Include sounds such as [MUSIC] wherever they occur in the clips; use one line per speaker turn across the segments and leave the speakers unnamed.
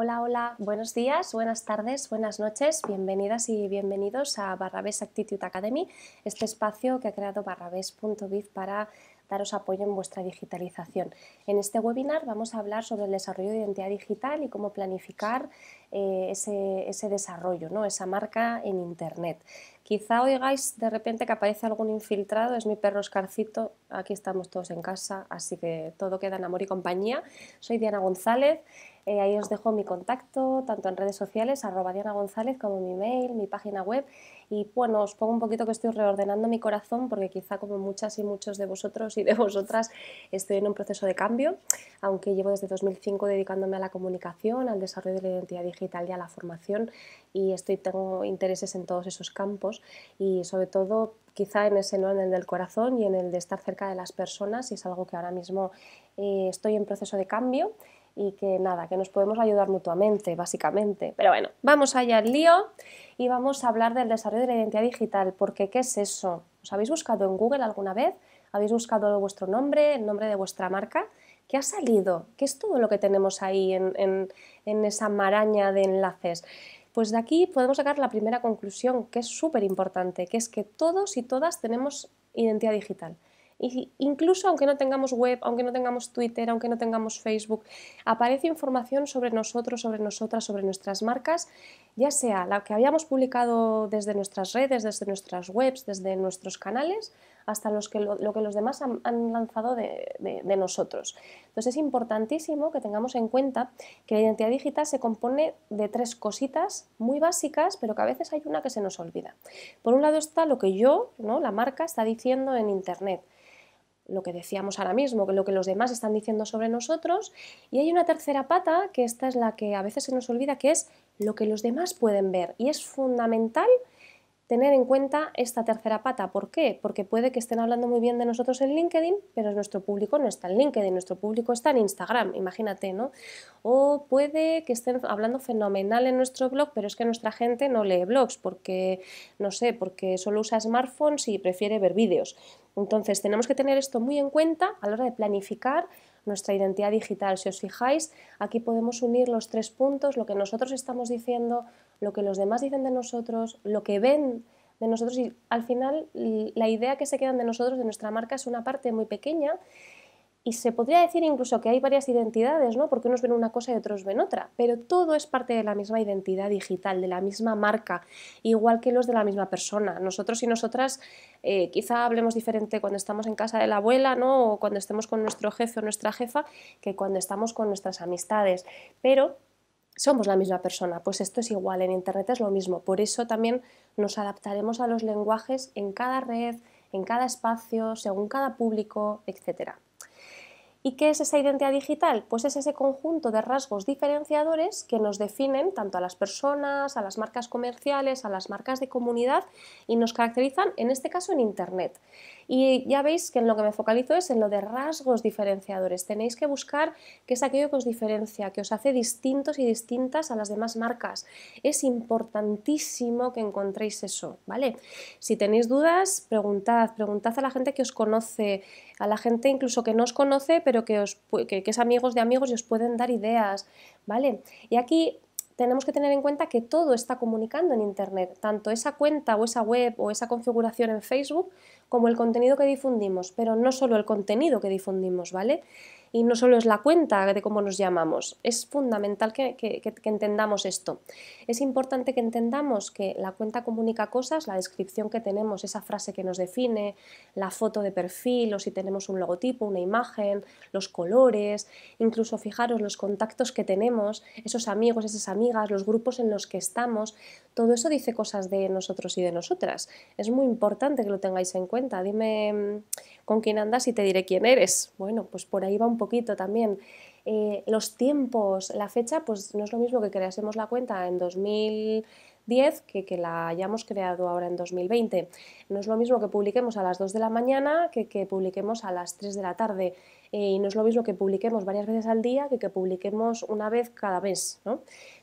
Hola, hola, buenos días, buenas tardes, buenas noches, bienvenidas y bienvenidos a Barrabés Actitude Academy, este espacio que ha creado barrabés.biz para daros apoyo en vuestra digitalización. En este webinar vamos a hablar sobre el desarrollo de identidad digital y cómo planificar eh, ese, ese, desarrollo, ¿no? esa marca en Internet. Quizá oigáis de repente que aparece algún infiltrado, es mi perro Escarcito, aquí estamos todos en casa, así que todo queda en amor y compañía. Soy Diana González, eh, ahí os dejo mi contacto, tanto en redes sociales, arroba Diana González, como mi mail, mi página web. Y bueno, os pongo un poquito que estoy reordenando mi corazón, porque quizá como muchas y muchos de vosotros y de vosotras estoy en un proceso de cambio, aunque llevo desde 2005 dedicándome a la comunicación, al desarrollo de la identidad digital y a la formación, y estoy, tengo intereses en todos esos campos y sobre todo quizá en ese no en el del corazón y en el de estar cerca de las personas y es algo que ahora mismo eh, estoy en proceso de cambio y que nada, que nos podemos ayudar mutuamente, básicamente. Pero bueno, vamos allá al lío y vamos a hablar del desarrollo de la identidad digital, porque ¿qué es eso? ¿Os habéis buscado en Google alguna vez? ¿Habéis buscado vuestro nombre, el nombre de vuestra marca? ¿Qué ha salido? ¿Qué es todo lo que tenemos ahí en esa maraña de enlaces? Pues de aquí podemos sacar la primera conclusión, que es súper importante, que es que todos y todas tenemos identidad digital. incluso aunque no tengamos web, aunque no tengamos Twitter, aunque no tengamos Facebook, aparece información sobre nosotros, sobre nosotras, sobre nuestras marcas ya sea la que habíamos publicado desde nuestras redes, desde nuestras webs, desde nuestros canales, hasta los lo, que los demás han, lanzado de, nosotros. Entonces es importantísimo que tengamos en cuenta que la identidad digital se compone de tres cositas muy básicas, pero que a veces hay una que se nos olvida. Por un lado está lo que yo, ¿no? la marca, está diciendo en Internet lo que decíamos ahora mismo, lo que los demás están diciendo sobre nosotros. Y hay una tercera pata, que esta es la que a veces se nos olvida, que es lo que los demás pueden ver. Y es fundamental tener en cuenta esta tercera pata. ¿Por qué? Porque puede que estén hablando muy bien de nosotros en LinkedIn, pero nuestro público no está en LinkedIn, nuestro público está en Instagram, imagínate, ¿no? O puede que estén hablando fenomenal en nuestro blog, pero es que nuestra gente no lee blogs porque, no sé, porque solo usa smartphones y prefiere ver vídeos. Entonces, tenemos que tener esto muy en cuenta a la hora de planificar nuestra identidad digital. Si os fijáis, aquí podemos unir los tres puntos, lo que nosotros estamos diciendo, lo que los demás dicen de nosotros, lo que ven de nosotros y al final la idea que se quedan de nosotros, de nuestra marca, es una parte muy pequeña y se podría decir incluso que hay varias identidades, ¿no? Porque unos ven una cosa y otros ven otra, pero todo es parte de la misma identidad digital, de la misma marca, igual que los de la misma persona. Nosotros y nosotras eh, quizá hablemos diferente cuando estamos en casa de la abuela, ¿no? O cuando estemos con nuestro jefe o nuestra jefa, que cuando estamos con nuestras amistades, pero somos la misma persona. Pues esto es igual, en Internet es lo mismo. Por eso también nos adaptaremos a los lenguajes en cada red, en cada espacio, según cada público, etc. ¿Y qué es esa identidad digital? Pues es ese conjunto de rasgos diferenciadores que nos definen tanto a las personas, a las marcas comerciales, a las marcas de comunidad y nos caracterizan, en este caso, en Internet. Y ya veis que en lo que me focalizo es en lo de rasgos diferenciadores. Tenéis que buscar qué es aquello que os diferencia, que os hace distintos y distintas a las demás marcas. Es importantísimo que encontréis eso, ¿vale? Si tenéis dudas, preguntad, preguntad a la gente que os conoce, a la gente incluso que no os conoce, pero que, es amigos de amigos y os pueden dar ideas, ¿vale? Y aquí tenemos que tener en cuenta que todo está comunicando en Internet, tanto esa cuenta o esa web o esa configuración en Facebook como el contenido que difundimos, pero no solo el contenido que difundimos, ¿vale? y no solo es la cuenta de cómo nos llamamos. Es fundamental que, entendamos esto. Es importante que entendamos que la cuenta comunica cosas, la descripción que tenemos, esa frase que nos define, la foto de perfil o si tenemos un logotipo, una imagen, los colores, incluso fijaros los contactos que tenemos, esos amigos, esas amigas, los grupos en los que estamos todo eso dice cosas de nosotros y de nosotras. Es muy importante que lo tengáis en cuenta. Dime mm, con quién andas y te diré quién eres. Bueno, pues por ahí va un poquito también. Eh, los tiempos, la fecha, pues no es lo mismo que creásemos la cuenta en 2010 que, que, la hayamos creado ahora en 2020. No es lo mismo que publiquemos a las 2 de la mañana que que publiquemos a las 3 de la tarde. Eh, y no es lo mismo que publiquemos varias veces al día que que publiquemos una vez cada mes. ¿no?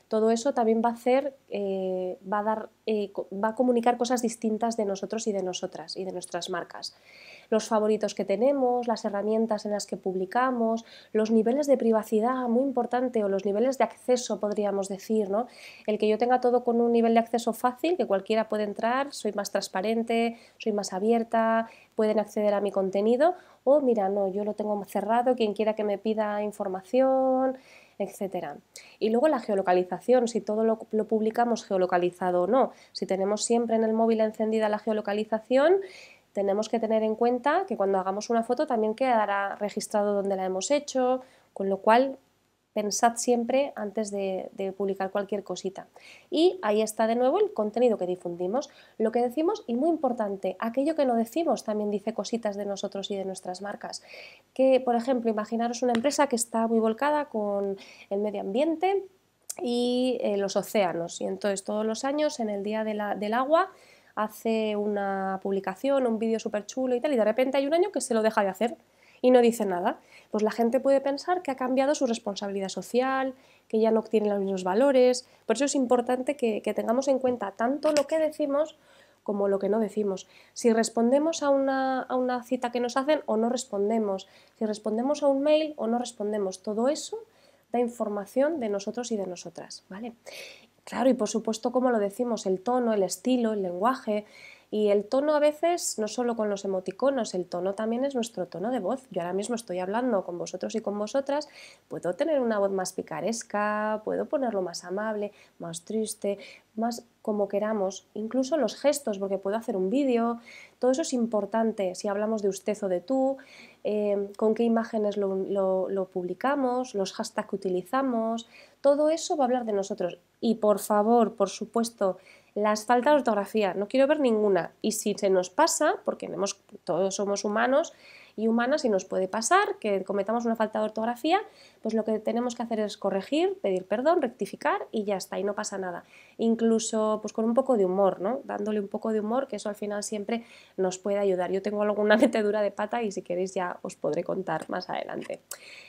todo eso también va a hacer, eh, va, a dar, eh, va a comunicar cosas distintas de nosotros y de nosotras y de nuestras marcas. Los favoritos que tenemos, las herramientas en las que publicamos, los niveles de privacidad, muy importante, o los niveles de acceso, podríamos decir, ¿no? El que yo tenga todo con un nivel de acceso fácil, que cualquiera puede entrar, soy más transparente, soy más abierta, pueden acceder a mi contenido, o mira, no, yo lo tengo cerrado, quien quiera que me pida información, etcétera. Y luego la geolocalización, si todo lo, publicamos geolocalizado o no. Si tenemos siempre en el móvil encendida la geolocalización, tenemos que tener en cuenta que cuando hagamos una foto también quedará registrado dónde la hemos hecho, con lo cual pensad siempre antes de, publicar cualquier cosita. Y ahí está de nuevo el contenido que difundimos, lo que decimos y muy importante, aquello que no decimos también dice cositas de nosotros y de nuestras marcas. Que, por ejemplo, imaginaros una empresa que está muy volcada con el medio ambiente y eh, los océanos. Y entonces todos los años, en el Día del Agua, hace una publicación, un vídeo súper chulo y tal, y de repente hay un año que se lo deja de hacer y no dice nada pues la gente puede pensar que ha cambiado su responsabilidad social, que ya no tiene los mismos valores. Por eso es importante que, tengamos en cuenta tanto lo que decimos como lo que no decimos. Si respondemos a una, a una cita que nos hacen o no respondemos. Si respondemos a un mail o no respondemos. Todo eso da información de nosotros y de nosotras. ¿vale? Claro, y por supuesto, como lo decimos, el tono, el estilo, el lenguaje, y el tono a veces, no solo con los emoticonos, el tono también es nuestro tono de voz. Yo ahora mismo estoy hablando con vosotros y con vosotras, puedo tener una voz más picaresca, puedo ponerlo más amable, más triste, más como queramos, incluso los gestos, porque puedo hacer un vídeo, todo eso es importante, si hablamos de usted o de tú, eh, con qué imágenes lo publicamos, los hashtags que utilizamos, todo eso va a hablar de nosotros. Y por favor, por supuesto, las faltas de ortografía, no quiero ver ninguna. Y si se nos pasa, porque todos somos humanos y humanas y nos puede pasar que cometamos una falta de ortografía, pues lo que tenemos que hacer es corregir, pedir perdón, rectificar y ya está, y no pasa nada. Incluso pues con un poco de humor, ¿no? Dándole un poco de humor, que eso al final siempre nos puede ayudar. Yo tengo alguna [LAUGHS] metedura de pata y si queréis ya os podré contar más adelante.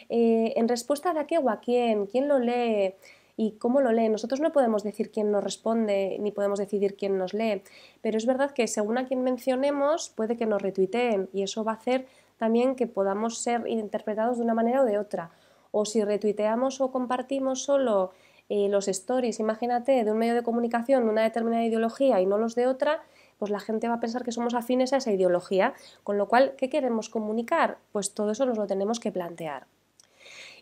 Eh, en respuesta a qué o a quién, quién lo lee, y cómo lo lee. Nosotros no podemos decir quién nos responde, ni podemos decidir quién nos lee, pero es verdad que según a quien mencionemos, puede que nos retuiteen y eso va a hacer también que podamos ser interpretados de una manera o de otra. O si retuiteamos o compartimos solo eh, los stories, imagínate, de un medio de comunicación de una determinada ideología y no los de otra, pues la gente va a pensar que somos afines a esa ideología. Con lo cual, ¿qué queremos comunicar? Pues todo eso nos lo tenemos que plantear.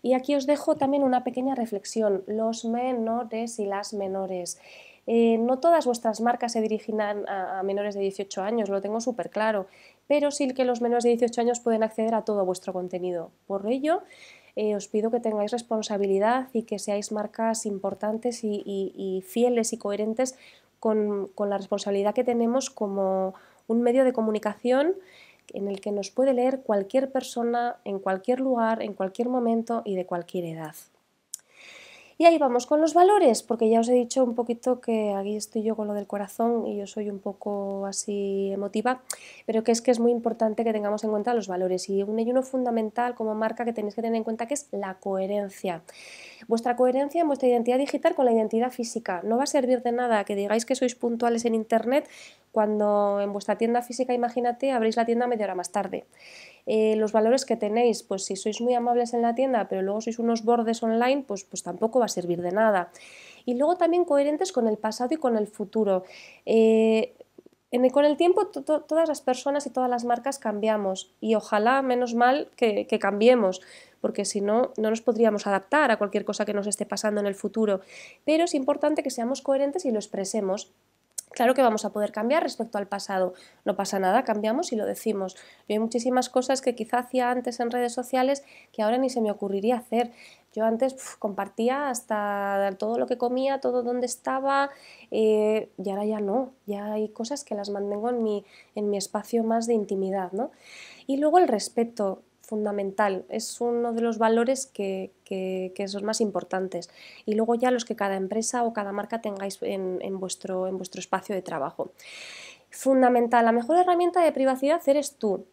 Y aquí os dejo también una pequeña reflexión, los menores y las menores. Eh, no todas vuestras marcas se dirigirán a, menores de 18 años, lo tengo súper claro, pero sí que los menores de 18 años pueden acceder a todo vuestro contenido. Por ello, eh, os pido que tengáis responsabilidad y que seáis marcas importantes y, fieles y coherentes con, con la responsabilidad que tenemos como un medio de comunicación en el que nos puede leer cualquier persona, en cualquier lugar, en cualquier momento y de cualquier edad. Y ahí vamos con los valores, porque ya os he dicho un poquito que aquí estoy yo con lo del corazón y yo soy un poco así emotiva, pero que es que es muy importante que tengamos en cuenta los valores. Y un ayuno fundamental como marca que tenéis que tener en cuenta que es la coherencia. Vuestra coherencia en vuestra identidad digital con la identidad física. No va a servir de nada que digáis que sois puntuales en Internet cuando en vuestra tienda física, imagínate, abréis la tienda media hora más tarde. Eh, los valores que tenéis, pues si sois muy amables en la tienda, pero luego sois unos bordes online, pues, pues tampoco va a servir de nada. Y luego también coherentes con el pasado y con el futuro. Eh, con el tiempo todas las personas y todas las marcas cambiamos y ojalá, menos mal, que cambiemos, porque si no, no nos podríamos adaptar a cualquier cosa que nos esté pasando en el futuro. Pero es importante que seamos coherentes y lo expresemos Claro que vamos a poder cambiar respecto al pasado. No pasa nada, cambiamos y lo decimos. Yo hay muchísimas cosas que quizá hacía antes en redes sociales que ahora ni se me ocurriría hacer. Yo antes compartía hasta todo lo que comía, todo donde estaba, eh, y ahora ya no. Ya hay cosas que las mantengo en mi, en mi espacio más de intimidad. ¿no? Y luego el respeto fundamental, es uno de los valores que, son más importantes. Y luego ya los que cada empresa o cada marca tengáis en, vuestro, en vuestro espacio de trabajo. Fundamental, la mejor herramienta de privacidad eres tú.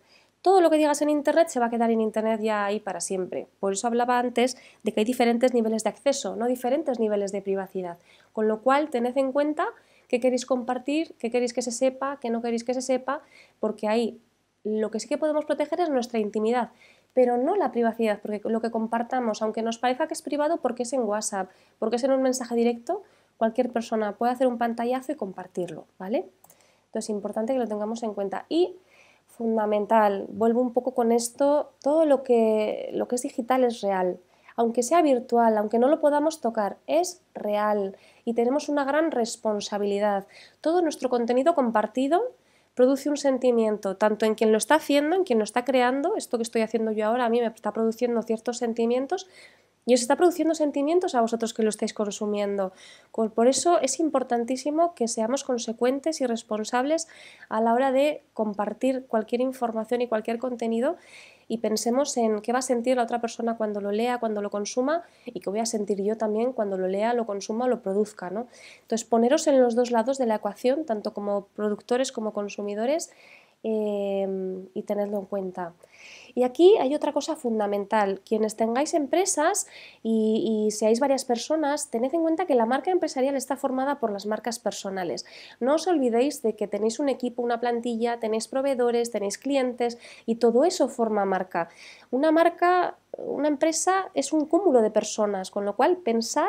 Todo lo que digas en Internet se va a quedar en Internet ya ahí para siempre. Por eso hablaba antes de que hay diferentes niveles de acceso, no diferentes niveles de privacidad. Con lo cual, tened en cuenta qué queréis compartir, qué queréis que se sepa, qué no queréis que se sepa, porque hay lo que sí que podemos proteger es nuestra intimidad, pero no la privacidad, porque lo que compartamos, aunque nos parezca que es privado porque es en WhatsApp, porque es en un mensaje directo, cualquier persona puede hacer un pantallazo y compartirlo, ¿vale? Entonces es importante que lo tengamos en cuenta. Y fundamental, vuelvo un poco con esto, todo lo que, lo que es digital es real. Aunque sea virtual, aunque no lo podamos tocar, es real y tenemos una gran responsabilidad. Todo nuestro contenido compartido produce un sentimiento, tanto en quien lo está haciendo, en quien lo está creando, esto que estoy haciendo yo ahora a mí me está produciendo ciertos sentimientos, y os está produciendo sentimientos a vosotros que lo estáis consumiendo. Por eso es importantísimo que seamos consecuentes y responsables a la hora de compartir cualquier información y cualquier contenido y pensemos en qué va a sentir la otra persona cuando lo lea, cuando lo consuma y qué voy a sentir yo también cuando lo lea, lo consuma, lo produzca. ¿no? Entonces poneros en los dos lados de la ecuación, tanto como productores como consumidores Em, y tenedlo en cuenta. Y aquí hay otra cosa fundamental. Quienes tengáis empresas y, y, seáis varias personas, tened en cuenta que la marca empresarial está formada por las marcas personales. No os olvidéis de que tenéis un equipo, una plantilla, tenéis proveedores, tenéis clientes y todo eso forma marca. Una marca, una empresa es un cúmulo de personas, con lo cual pensad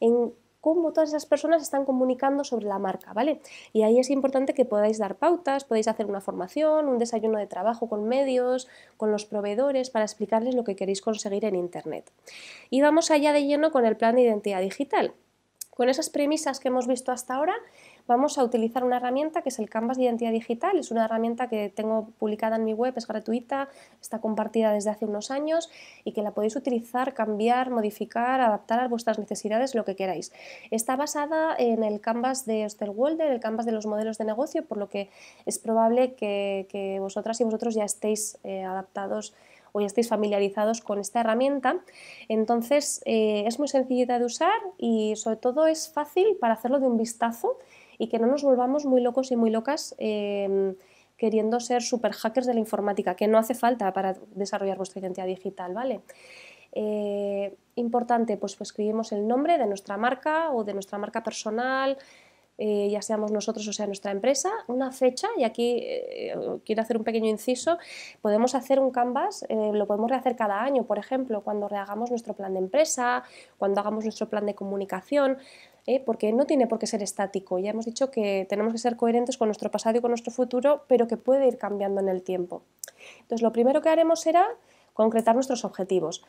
en cómo todas esas personas están comunicando sobre la marca, ¿vale? Y ahí es importante que podáis dar pautas, podéis hacer una formación, un desayuno de trabajo con medios, con los proveedores, para explicarles lo que queréis conseguir en Internet. Y vamos allá de lleno con el plan de identidad digital. Con esas premisas que hemos visto hasta ahora, vamos a utilizar una herramienta que es el Canvas de Identidad Digital. Es una herramienta que tengo publicada en mi web, es gratuita, está compartida desde hace unos años y que la podéis utilizar, cambiar, modificar, adaptar a vuestras necesidades, lo que queráis. Está basada en el Canvas de Osterwolder, el Canvas de los modelos de negocio, por lo que es probable que, vosotras y vosotros ya estéis eh, adaptados o ya estéis familiarizados con esta herramienta. Entonces eh, es muy sencillita de usar y sobre todo es fácil para hacerlo de un vistazo y que no nos volvamos muy locos y muy locas em, queriendo ser super hackers de la informática, que no hace falta para desarrollar vuestra identidad digital, ¿vale? Eh, importante, pues, pues, escribimos el nombre de nuestra marca o de nuestra marca personal, eh, ya seamos nosotros o sea nuestra empresa, una fecha, y aquí eh, quiero hacer un pequeño inciso, podemos hacer un canvas, lo podemos rehacer cada año, por ejemplo, cuando rehagamos nuestro plan de empresa, cuando hagamos nuestro plan de comunicación, ¿eh? porque no tiene por qué ser estático. Ya hemos dicho que tenemos que ser coherentes con nuestro pasado y con nuestro futuro, pero que puede ir cambiando en el tiempo. Entonces, lo primero que haremos será concretar nuestros objetivos.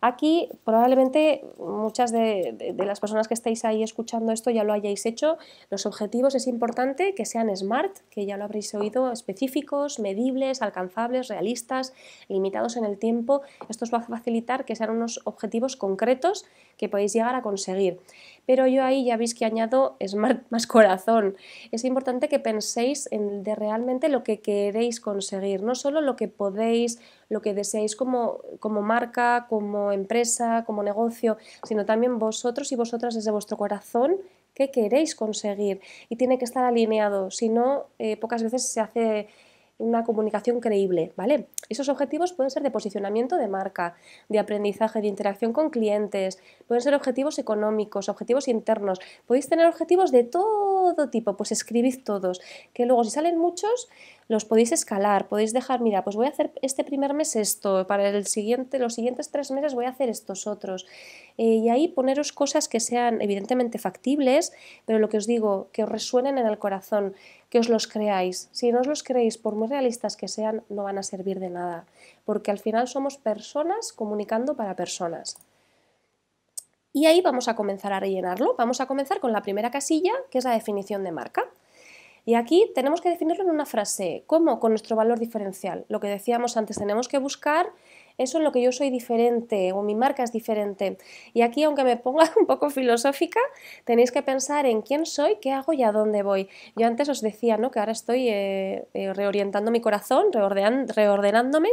Aquí probablemente muchas de, de, las personas que estáis ahí escuchando esto ya lo hayáis hecho. Los objetivos es importante que sean SMART, que ya lo habréis oído, específicos, medibles, alcanzables, realistas, limitados en el tiempo. Esto os va a facilitar que sean unos objetivos concretos que podéis llegar a conseguir pero yo ahí ya veis que añado Smart [LAUGHS] más corazón. Es importante que penséis en de realmente lo que queréis conseguir, no solo lo que podéis, lo que deseáis como, como marca, como empresa, como negocio, sino también vosotros y vosotras desde vuestro corazón qué queréis conseguir y tiene que estar alineado, si no, eh, pocas veces se hace una comunicación creíble, ¿vale? Esos objetivos pueden ser de posicionamiento de marca, de aprendizaje, de interacción con clientes, pueden ser objetivos económicos, objetivos internos, podéis tener objetivos de todo tipo, pues escribid todos, que luego si salen muchos los podéis escalar, podéis dejar, mira, pues voy a hacer este primer mes esto, para el siguiente, los siguientes tres meses voy a hacer estos otros, eh, y ahí poneros cosas que sean evidentemente factibles, pero lo que os digo, que os resuenen en el corazón, que os los creáis. Si no os los creéis, por muy realistas que sean, no van a servir de nada, porque al final somos personas comunicando para personas. Y ahí vamos a comenzar a rellenarlo. Vamos a comenzar con la primera casilla, que es la definición de marca. Y aquí tenemos que definirlo en una frase, como con nuestro valor diferencial. Lo que decíamos antes, tenemos que buscar eso es lo que yo soy diferente o mi marca es diferente. Y aquí, aunque me ponga [LAUGHS] un poco filosófica, tenéis que pensar en quién soy, qué hago y a dónde voy. Yo antes os decía ¿no? que ahora estoy eh, eh, reorientando mi corazón, reordenándome.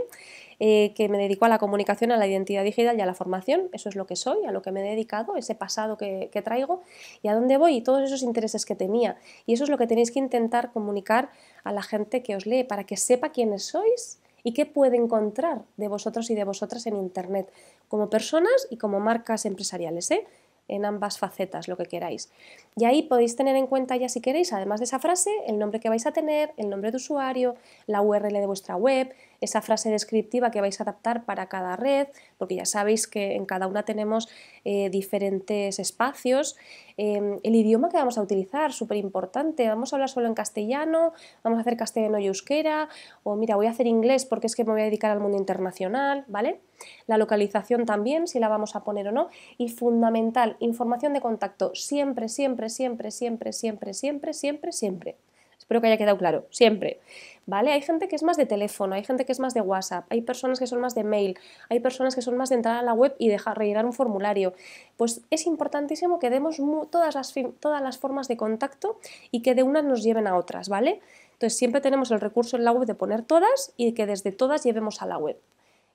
Eh, que me dedico a la comunicación, a la identidad digital y a la formación, eso es lo que soy, a lo que me he dedicado, ese pasado que, que traigo y a dónde voy y todos esos intereses que tenía. Y eso es lo que tenéis que intentar comunicar a la gente que os lee, para que sepa quiénes sois y qué puede encontrar de vosotros y de vosotras en Internet, como personas y como marcas empresariales, ¿eh? en ambas facetas, lo que queráis. Y ahí podéis tener en cuenta ya si queréis, además de esa frase, el nombre que vais a tener, el nombre de usuario, la URL de vuestra web, esa frase descriptiva que vais a adaptar para cada red, porque ya sabéis que en cada una tenemos eh, diferentes espacios. Em, el idioma que vamos a utilizar, súper importante, vamos a hablar solo en castellano, vamos a hacer castellano y euskera, o mira, voy a hacer inglés porque es que me voy a dedicar al mundo internacional, ¿vale? La localización también, si la vamos a poner o no, y fundamental, información de contacto, siempre, siempre, siempre, siempre, siempre, siempre, siempre, siempre. siempre Espero que haya quedado claro, siempre. ¿Vale? Hay gente que es más de teléfono, hay gente que es más de WhatsApp, hay personas que son más de mail, hay personas que son más de entrar a la web y dejar rellenar un formulario. Pues es importantísimo que demos todas las, todas las formas de contacto y que de unas nos lleven a otras, ¿vale? Entonces siempre tenemos el recurso en la web de poner todas y que desde todas llevemos a la web.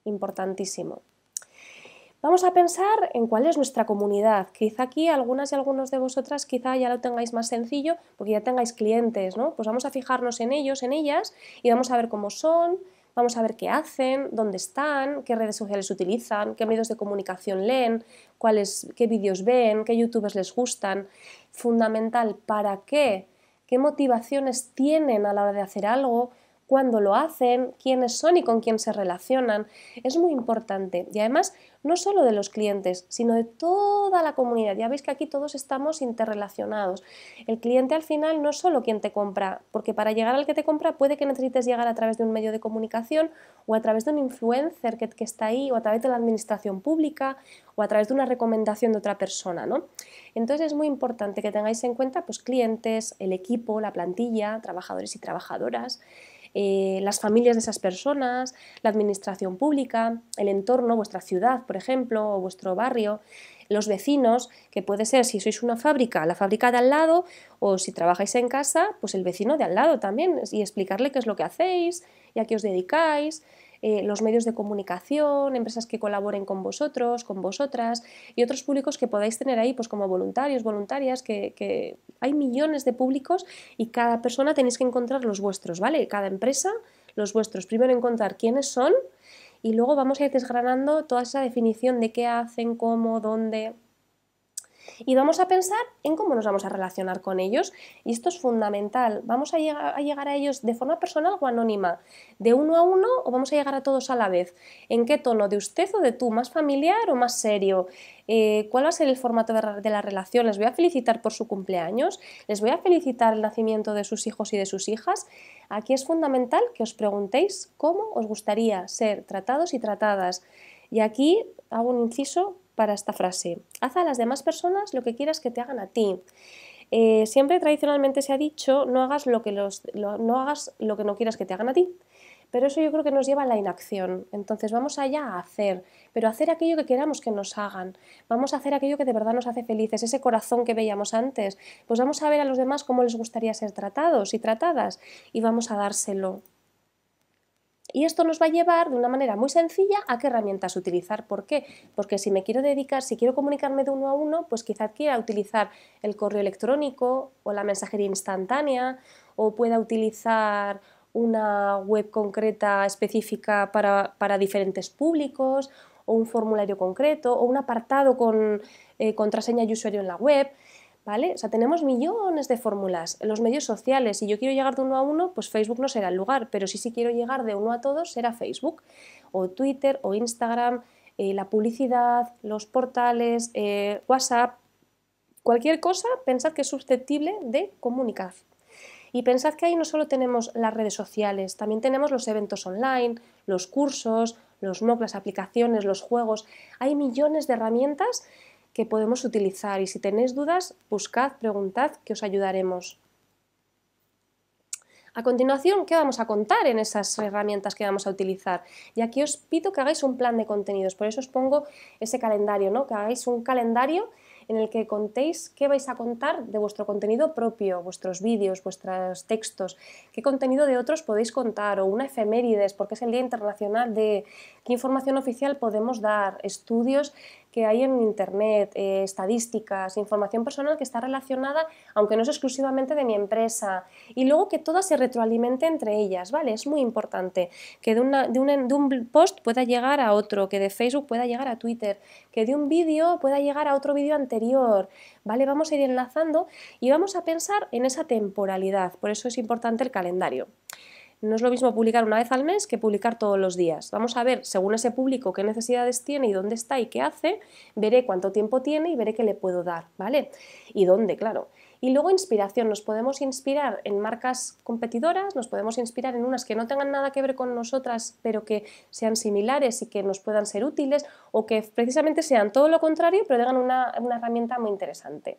Importantísimo. Vamos a pensar en cuál es nuestra comunidad. Quizá aquí algunas y algunos de vosotras quizá ya lo tengáis más sencillo porque ya tengáis clientes, ¿no? Pues vamos a fijarnos en ellos, en ellas y vamos a ver cómo son, vamos a ver qué hacen, dónde están, qué redes sociales utilizan, qué medios de comunicación leen, cuáles, qué vídeos ven, qué youtubers les gustan. Fundamental, ¿para qué? ¿Qué motivaciones tienen a la hora de hacer algo? cuándo lo hacen, quiénes son y con quién se relacionan. Es muy importante y además no solo de los clientes, sino de toda la comunidad. Ya veis que aquí todos estamos interrelacionados. El cliente al final no es solo quien te compra, porque para llegar al que te compra puede que necesites llegar a través de un medio de comunicación o a través de un influencer que, está ahí o a través de la administración pública o a través de una recomendación de otra persona, ¿no? Entonces es muy importante que tengáis en cuenta pues clientes, el equipo, la plantilla, trabajadores y trabajadoras. Eh, las familias de esas personas, la administración pública, el entorno, vuestra ciudad, por ejemplo, o vuestro barrio, los vecinos, que puede ser si sois una fábrica, la fábrica de al lado, o si trabajáis en casa, pues el vecino de al lado también, y explicarle qué es lo que hacéis y a qué os dedicáis. Eh, los medios de comunicación, empresas que colaboren con vosotros, con vosotras y otros públicos que podáis tener ahí, pues como voluntarios, voluntarias, que, que hay millones de públicos y cada persona tenéis que encontrar los vuestros, ¿vale? Cada empresa los vuestros. Primero encontrar quiénes son y luego vamos a ir desgranando toda esa definición de qué hacen, cómo, dónde y vamos a pensar en cómo nos vamos a relacionar con ellos. Y esto es fundamental. ¿Vamos a llegar a, llegar a ellos de forma personal o anónima? ¿De uno a uno o vamos a llegar a todos a la vez? ¿En qué tono? ¿De usted o de tú? ¿Más familiar o más serio? Eh, cuál va a ser el formato de, de, la relación, les voy a felicitar por su cumpleaños, les voy a felicitar el nacimiento de sus hijos y de sus hijas. Aquí es fundamental que os preguntéis cómo os gustaría ser tratados y tratadas. Y aquí hago un inciso para esta frase. Haz a las demás personas lo que quieras que te hagan a ti. Eh, siempre tradicionalmente se ha dicho no hagas lo que los, no hagas lo que no quieras que te hagan a ti. Pero eso yo creo que nos lleva a la inacción. Entonces vamos allá a hacer, pero hacer aquello que queramos que nos hagan. Vamos a hacer aquello que de verdad nos hace felices, ese corazón que veíamos antes. Pues vamos a ver a los demás cómo les gustaría ser tratados y tratadas y vamos a dárselo. Y esto nos va a llevar de una manera muy sencilla a qué herramientas utilizar. ¿Por qué? Porque si me quiero dedicar, si quiero comunicarme de uno a uno, pues quizá quiera utilizar el correo electrónico o la mensajería instantánea o pueda utilizar una web concreta específica para, diferentes públicos o un formulario concreto o un apartado con eh, contraseña y usuario en la web. O sea, tenemos millones de fórmulas, en los medios sociales, si yo quiero llegar de uno a uno, pues Facebook no será el lugar, pero si sí quiero llegar de uno a todos, será Facebook, o Twitter, o Instagram, eh, la publicidad, los portales, eh, WhatsApp, cualquier cosa, pensad que es susceptible de comunicar. Y pensad que ahí no solo tenemos las redes sociales, también tenemos los eventos online, los cursos, los MOOC, las aplicaciones, los juegos. Hay millones de herramientas que podemos utilizar y si tenéis dudas, buscad, preguntad, que os ayudaremos. A continuación, ¿qué vamos a contar en esas herramientas que vamos a utilizar? Y aquí os pido que hagáis un plan de contenidos, por eso os pongo ese calendario, ¿no? que hagáis un calendario en el que contéis qué vais a contar de vuestro contenido propio, vuestros vídeos, vuestros textos, qué contenido de otros podéis contar o una efemérides, porque es el Día Internacional de qué información oficial podemos dar, estudios que hay en Internet, eh, estadísticas, información personal que está relacionada, aunque no es exclusivamente de mi empresa, y luego que todas se retroalimente entre ellas, ¿vale? Es muy importante que de, de, de un post pueda llegar a otro, que de Facebook pueda llegar a Twitter, que de un vídeo pueda llegar a otro vídeo anterior, ¿vale? Vamos a ir enlazando y vamos a pensar en esa temporalidad, por eso es importante el calendario. No es lo mismo publicar una vez al mes que publicar todos los días. Vamos a ver, según ese público, qué necesidades tiene y dónde está y qué hace, veré cuánto tiempo tiene y veré qué le puedo dar, ¿vale? Y dónde, claro. Y luego inspiración, nos podemos inspirar en marcas competidoras, nos podemos inspirar en unas que no tengan nada que ver con nosotras, pero que sean similares y que nos puedan ser útiles, o que precisamente sean todo lo contrario, pero tengan una, una herramienta muy interesante.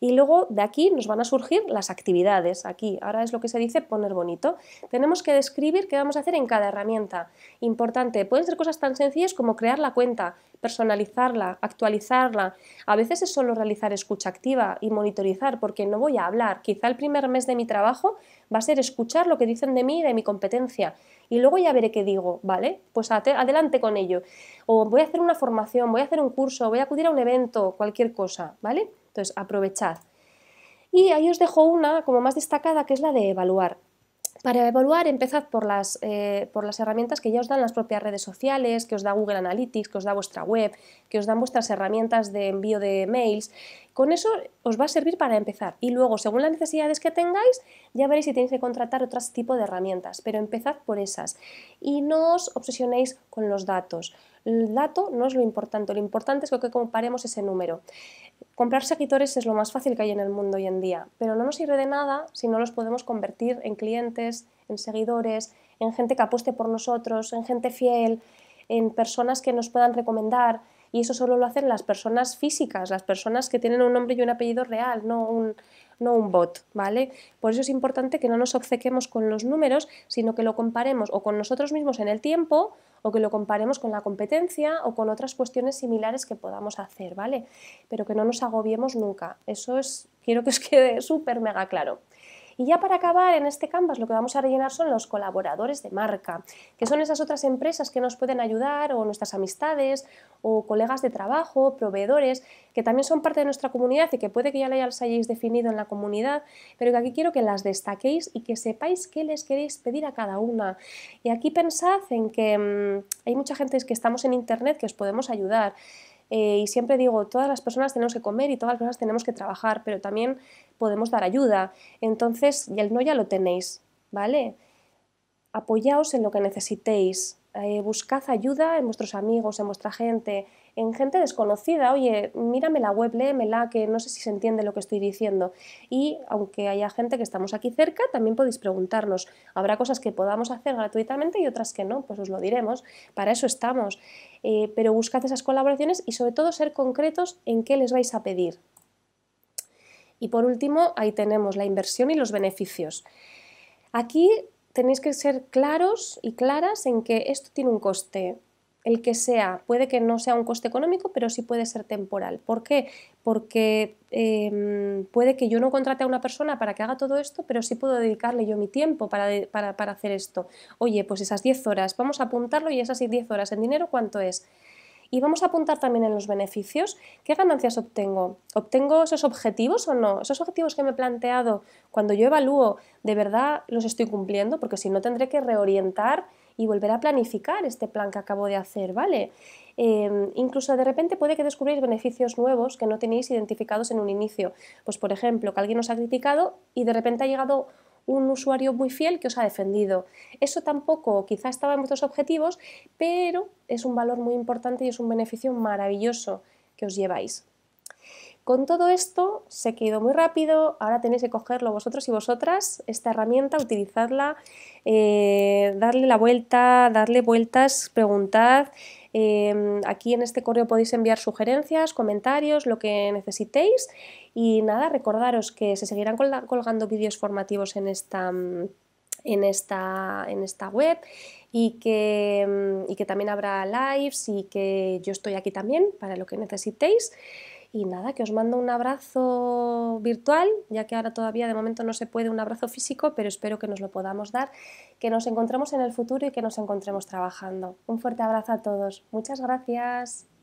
Y luego de aquí nos van a surgir las actividades. Aquí, ahora es lo que se dice poner bonito. Tenemos que describir qué vamos a hacer en cada herramienta. Importante, pueden ser cosas tan sencillas como crear la cuenta, personalizarla, actualizarla. A veces es solo realizar escucha activa y monitorizar porque no voy a hablar. Quizá el primer mes de mi trabajo va a ser escuchar lo que dicen de mí y de mi competencia. Y luego ya veré qué digo, ¿vale? Pues adelante con ello. O voy a hacer una formación, voy a hacer un curso, voy a acudir a un evento, cualquier cosa, ¿vale? Entonces, aprovechad. Y ahí os dejo una como más destacada, que es la de evaluar. Para evaluar, empezad por las, eh, por las herramientas que ya os dan las propias redes sociales, que os da Google Analytics, que os da vuestra web, que os dan vuestras herramientas de envío de mails, con eso os va a servir para empezar y luego, según las necesidades que tengáis, ya veréis si tenéis que contratar otro tipo de herramientas, pero empezad por esas y no os obsesionéis con los datos. El dato no es lo importante, lo importante es que comparemos ese número. Comprar seguidores es lo más fácil que hay en el mundo hoy en día, pero no nos sirve de nada si no los podemos convertir en clientes, en seguidores, en gente que apueste por nosotros, en gente fiel, en personas que nos puedan recomendar, y eso solo lo hacen las personas físicas, las personas que tienen un nombre y un apellido real, no un, no un bot, ¿vale? Por eso es importante que no nos obcequemos con los números, sino que lo comparemos o con nosotros mismos en el tiempo o que lo comparemos con la competencia o con otras cuestiones similares que podamos hacer, ¿vale? Pero que no nos agobiemos nunca. Eso es, quiero que os quede súper mega claro. Y ya para acabar, en este canvas lo que vamos a rellenar son los colaboradores de marca, que son esas otras empresas que nos pueden ayudar o nuestras amistades o colegas de trabajo, proveedores, que también son parte de nuestra comunidad y que puede que ya las hayáis definido en la comunidad, pero que aquí quiero que las destaquéis y que sepáis qué les queréis pedir a cada una. Y aquí pensad en que mm, hay mucha gente que estamos en internet que os podemos ayudar. Eh, y siempre digo, todas las personas tenemos que comer y todas las personas tenemos que trabajar, pero también podemos dar ayuda. Entonces, el no ya lo tenéis, ¿vale? Apoyaos en lo que necesitéis, eh, buscad ayuda en vuestros amigos, en vuestra gente, en gente desconocida, oye, mírame la web, léemela, que no sé si se entiende lo que estoy diciendo. Y aunque haya gente que estamos aquí cerca, también podéis preguntarnos. Habrá cosas que podamos hacer gratuitamente y otras que no, pues os lo diremos, para eso estamos. Eh, pero buscad esas colaboraciones y sobre todo ser concretos en qué les vais a pedir. Y por último, ahí tenemos la inversión y los beneficios. Aquí tenéis que ser claros y claras en que esto tiene un coste el que sea, puede que no sea un coste económico, pero sí puede ser temporal. ¿Por qué? Porque em, puede que yo no contrate a una persona para que haga todo esto, pero sí puedo dedicarle yo mi tiempo para, para hacer esto. Oye, pues esas 10 horas, vamos a apuntarlo y esas 10 horas en dinero, ¿cuánto es? Y vamos a apuntar también en los beneficios. ¿Qué ganancias obtengo? ¿Obtengo esos objetivos o no? ¿Esos objetivos que me he planteado cuando yo evalúo, de verdad los estoy cumpliendo? Porque si no, tendré que reorientar y volver a planificar este plan que acabo de hacer, ¿vale? Em, incluso de repente puede que descubráis beneficios nuevos que no tenéis identificados en un inicio. Pues por ejemplo, que alguien os ha criticado y de repente ha llegado un usuario muy fiel que os ha defendido. Eso tampoco quizá estaba en vuestros objetivos, pero es un valor muy importante y es un beneficio maravilloso que os lleváis. Con todo esto se ha quedó muy rápido, ahora tenéis que cogerlo vosotros y vosotras, esta herramienta, utilizarla, eh, darle la vuelta, darle vueltas, preguntad. Em, aquí en este correo podéis enviar sugerencias, comentarios, lo que necesitéis. Y nada, recordaros que se seguirán colgando vídeos formativos en esta, mm, web y que, mm, y que también habrá lives y que yo estoy aquí también para lo que necesitéis. Y nada, que os mando un abrazo virtual, ya que ahora todavía de momento no se puede un abrazo físico, pero espero que nos lo podamos dar, que nos encontremos en el futuro y que nos encontremos trabajando. Un fuerte abrazo a todos. Muchas gracias.